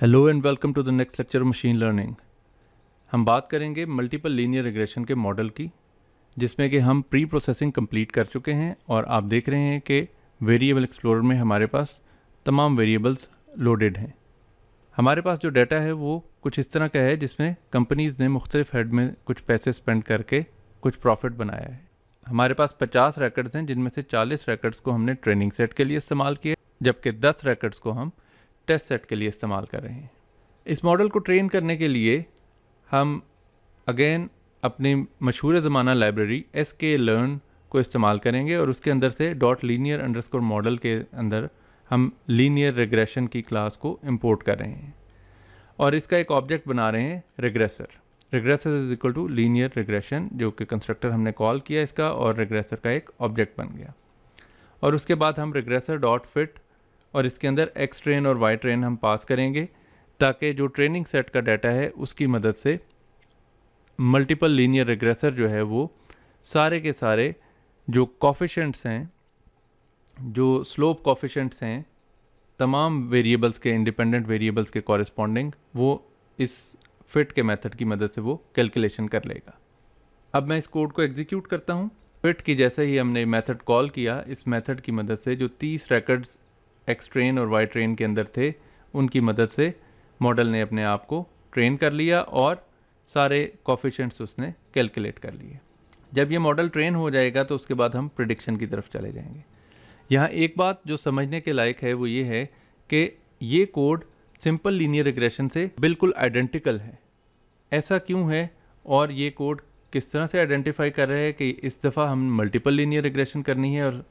hello and welcome to the next lecture machine learning हम बात करेंगे मल्टीपल लीनियर रिग्रेशन के मॉडल की जिसमें कि हम प्री प्रोसेसिंग कंप्लीट कर चुके हैं और आप देख रहे हैं कि वेरिएबल एक्सप्लोरर में हमारे पास तमाम वेरिएबल्स लोडेड हैं हमारे पास जो डाटा है वो कुछ इस तरह का है जिसमें कंपनीज़ ने मुख्तलिफ हेड में कुछ पैसे स्पेंड करके कुछ प्रॉफिट बनाया है हमारे पास पचास रैकेट्स हैं जिनमें से चालीस रैकेट्स को हमने ट्रेनिंग सेट के लिए इस्तेमाल किया जबकि दस रैकेट्स को हम टेस्ट सेट के लिए इस्तेमाल कर रहे हैं इस मॉडल को ट्रेन करने के लिए हम अगेन अपनी मशहूर ज़माना लाइब्रेरी एस के लर्न को इस्तेमाल करेंगे और उसके अंदर से डॉट लीनियर अंडरस्कोर मॉडल के अंदर हम लीनियर रेग्रेशन की क्लास को इम्पोर्ट कर रहे हैं और इसका एक ऑब्जेक्ट बना रहे हैं regressor regressor is equal to linear regression जो कि कंस्ट्रक्टर हमने कॉल किया इसका और रेग्रेसर का एक ऑब्जेक्ट बन गया और उसके बाद हम रेग्रेसर डॉट फिट और इसके अंदर एक्स ट्रेन और वाई ट्रेन हम पास करेंगे ताकि जो ट्रेनिंग सेट का डाटा है उसकी मदद से मल्टीपल लीनियर रिग्रेसर जो है वो सारे के सारे जो कॉफिशेंट्स हैं जो स्लोप कॉफिशेंट्स हैं तमाम वेरिएबल्स के इंडिपेंडेंट वेरिएबल्स के कॉरस्पॉन्डिंग वो इस फिट के मेथड की मदद से वो कैलकुलेशन कर लेगा अब मैं इस कोड को एग्जीक्यूट करता हूँ फिट की जैसे ही हमने मेथड कॉल किया इस मेथड की मदद से जो 30 रिकॉर्ड्स एक्स ट्रेन और वाई ट्रेन के अंदर थे उनकी मदद से मॉडल ने अपने आप को ट्रेन कर लिया और सारे कॉफिशेंट्स उसने कैलकुलेट कर लिए जब ये मॉडल ट्रेन हो जाएगा तो उसके बाद हम प्रडिक्शन की तरफ चले जाएंगे यहाँ एक बात जो समझने के लायक है वो ये है कि ये कोड सिंपल लीनियर रिग्रेशन से बिल्कुल आइडेंटिकल है ऐसा क्यों है और ये कोड किस तरह से आइडेंटिफाई कर रहे हैं कि इस दफ़ा हम मल्टीपल लीनियर रिग्रेशन करनी है और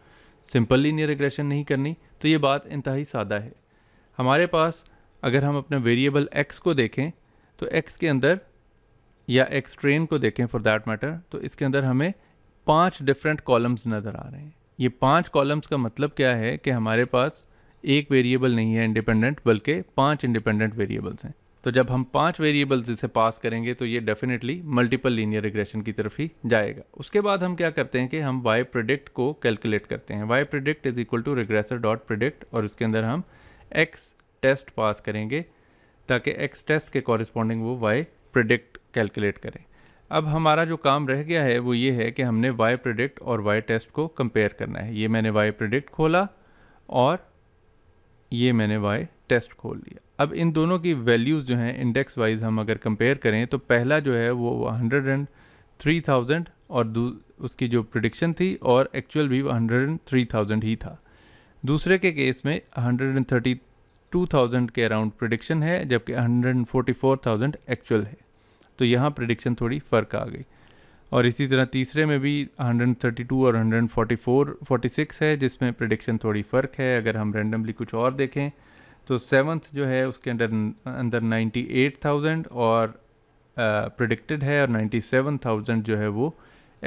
सिंपल लीनियर रिग्रेशन नहीं करनी तो ये बात इंतहाई सादा है हमारे पास अगर हम अपने वेरिएबल एक्स को देखें तो एक्स के अंदर या एक्स ट्रेन को देखें फॉर दैट मैटर तो इसके अंदर हमें पांच डिफरेंट कॉलम्स नज़र आ रहे हैं ये पांच कॉलम्स का मतलब क्या है कि हमारे पास एक वेरिएबल नहीं है इंडिपेंडेंट बल्कि पांच इंडिपेंडेंट वेरिएबल्स हैं तो जब हम पांच वेरिएबल्स इसे पास करेंगे तो ये डेफिनेटली मल्टीपल लीनियर रिग्रेशन की तरफ ही जाएगा उसके बाद हम क्या करते हैं कि हम वाई प्रोडिक्ट को कैलकुलेट करते हैं Y predict is equal to regressor dot predict और उसके अंदर हम एक्स टेस्ट पास करेंगे ताकि एक्स टेस्ट के कॉरिस्पॉन्डिंग वो वाई प्रोडिक्ट कैलकुलेट करें अब हमारा जो काम रह गया है वो ये है कि हमने वाई प्रोडिक्ट और वाई टेस्ट को कंपेयर करना है ये मैंने वाई प्रोडिक्ट खोला और ये मैंने वाई टेस्ट खोल लिया अब इन दोनों की वैल्यूज़ जो हैं इंडेक्स वाइज हम अगर कंपेयर करें तो पहला जो है वो हंड्रेड एंड थ्री थाउजेंड और उसकी जो प्रडिक्शन थी और एक्चुअल भी हंड्रेड एंड थ्री थाउजेंड ही था दूसरे के केस में hundred and thirty two thousand के अराउंड प्रडिक्शन है जबकि hundred and forty four thousand actual है तो यहाँ प्रडिक्शन थोड़ी फ़र्क आ गई और इसी तरह तीसरे में भी 132 और 144 46 है जिसमें प्रडिक्शन थोड़ी फ़र्क है अगर हम रैंडमली कुछ और देखें तो सेवन्थ जो है उसके अंडर अंदर नाइन्टी एट थाउजेंड और प्रडिक्टेड है और नाइन्टी सेवन थाउजेंड जो है वो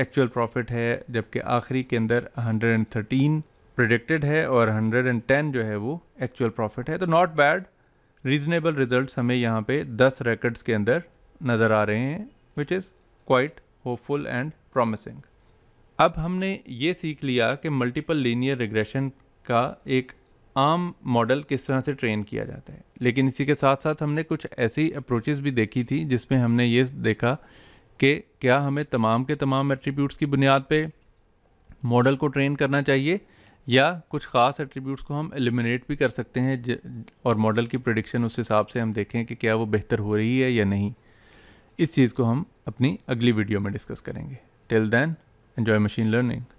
एक्चुअल प्रॉफिट है जबकि आखिरी के अंदर हंड्रेड एंड थर्टीन प्रडिक्टेड है और हंड्रेड एंड टेन जो है वो एक्चुअल प्रॉफिट है तो नॉट बैड रीजनेबल रिज़ल्ट हमें यहाँ पे दस रिकॉर्ड्स के अंदर नज़र आ रहे हैं which is quite hopeful and promising अब हमने ये सीख लिया कि मल्टीपल लीनियर रिग्रेशन का एक आम मॉडल किस तरह से ट्रेन किया जाता है लेकिन इसी के साथ साथ हमने कुछ ऐसी अप्रोचेज़ भी देखी थी जिसमें हमने ये देखा कि क्या हमें तमाम के तमाम एट्रीब्यूट्स की बुनियाद पे मॉडल को ट्रेन करना चाहिए या कुछ ख़ास एट्रीब्यूट्स को हम एलिमिनेट भी कर सकते हैं और मॉडल की प्रडिक्शन उस हिसाब से हम देखें कि क्या वो बेहतर हो रही है या नहीं इस चीज़ को हम अपनी अगली वीडियो में डिस्कस करेंगे till then enjoy machine learning